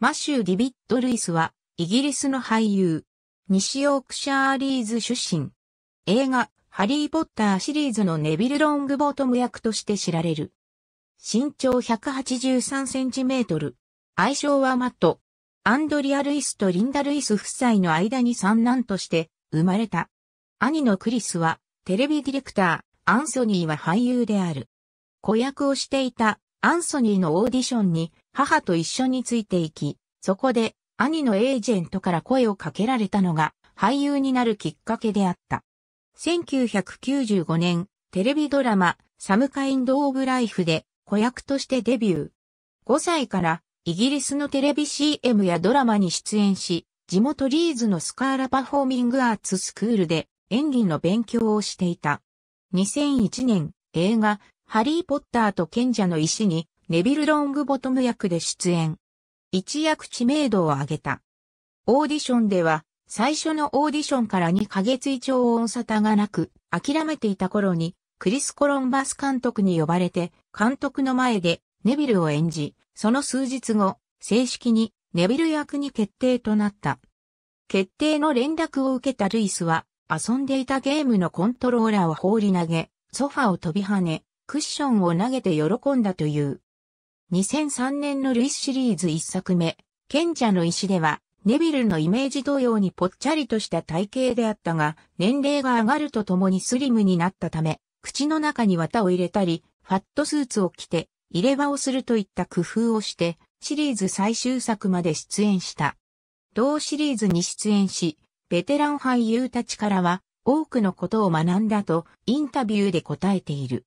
マシュー・ディビッド・ルイスは、イギリスの俳優、西ヨークシャーリーズ出身。映画、ハリー・ポッターシリーズのネビル・ロングボートム役として知られる。身長183センチメートル。愛称はマット。アンドリア・ルイスとリンダ・ルイス夫妻の間に三男として生まれた。兄のクリスは、テレビディレクター、アンソニーは俳優である。子役をしていたアンソニーのオーディションに母と一緒についていき、そこで兄のエージェントから声をかけられたのが俳優になるきっかけであった。1995年、テレビドラマ、サムカインド・オブ・ライフで子役としてデビュー。5歳からイギリスのテレビ CM やドラマに出演し、地元リーズのスカーラパフォーミングアーツスクールで演技の勉強をしていた。2001年、映画、ハリー・ポッターと賢者の石にネビル・ロングボトム役で出演。一躍知名度を上げた。オーディションでは、最初のオーディションから2ヶ月以上音沙汰がなく、諦めていた頃に、クリス・コロンバス監督に呼ばれて、監督の前でネビルを演じ、その数日後、正式にネビル役に決定となった。決定の連絡を受けたルイスは、遊んでいたゲームのコントローラーを放り投げ、ソファを飛び跳ね、クッションを投げて喜んだという。2003年のルイスシリーズ1作目、賢者の石では、ネビルのイメージ同様にぽっちゃりとした体型であったが、年齢が上がるとともにスリムになったため、口の中に綿を入れたり、ファットスーツを着て、入れ歯をするといった工夫をして、シリーズ最終作まで出演した。同シリーズに出演し、ベテラン俳優たちからは、多くのことを学んだと、インタビューで答えている。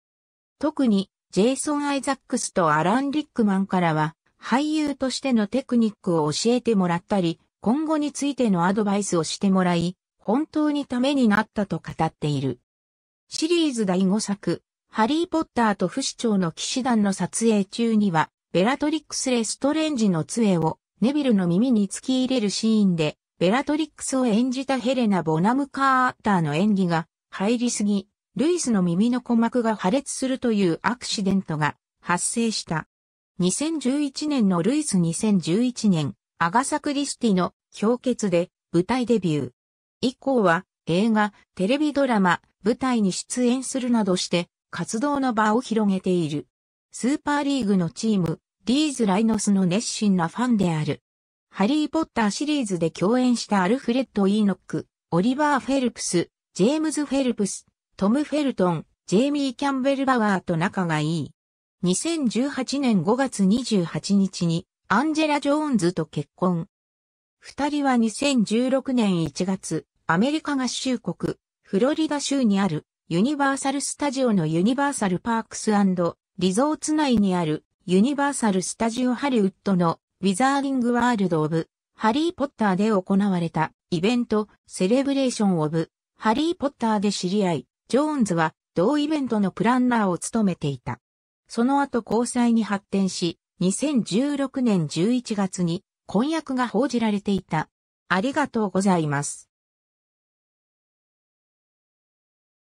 特に、ジェイソン・アイザックスとアラン・リックマンからは、俳優としてのテクニックを教えてもらったり、今後についてのアドバイスをしてもらい、本当にためになったと語っている。シリーズ第5作、ハリー・ポッターと不死鳥の騎士団の撮影中には、ベラトリックス・レストレンジの杖をネビルの耳に突き入れるシーンで、ベラトリックスを演じたヘレナ・ボナム・カーターの演技が入りすぎ、ルイスの耳の鼓膜が破裂するというアクシデントが発生した。2011年のルイス2011年、アガサ・クリスティの氷結で舞台デビュー。以降は映画、テレビドラマ、舞台に出演するなどして活動の場を広げている。スーパーリーグのチーム、リーズ・ライノスの熱心なファンである。ハリー・ポッターシリーズで共演したアルフレッド・イーノック、オリバー・フェルプス、ジェームズ・フェルプス、トム・フェルトン、ジェイミー・キャンベル・バワーと仲がいい。2018年5月28日にアンジェラ・ジョーンズと結婚。二人は2016年1月、アメリカ合衆国、フロリダ州にあるユニバーサル・スタジオのユニバーサル・パークスリゾーツ内にあるユニバーサル・スタジオ・ハリウッドのウィザーリング・ワールド・オブ・ハリー・ポッターで行われたイベントセレブレーション・オブ・ハリー・ポッターで知り合い、ジョーンズは同イベントのプランナーを務めていた。その後交際に発展し、2016年11月に婚約が報じられていた。ありがとうございます。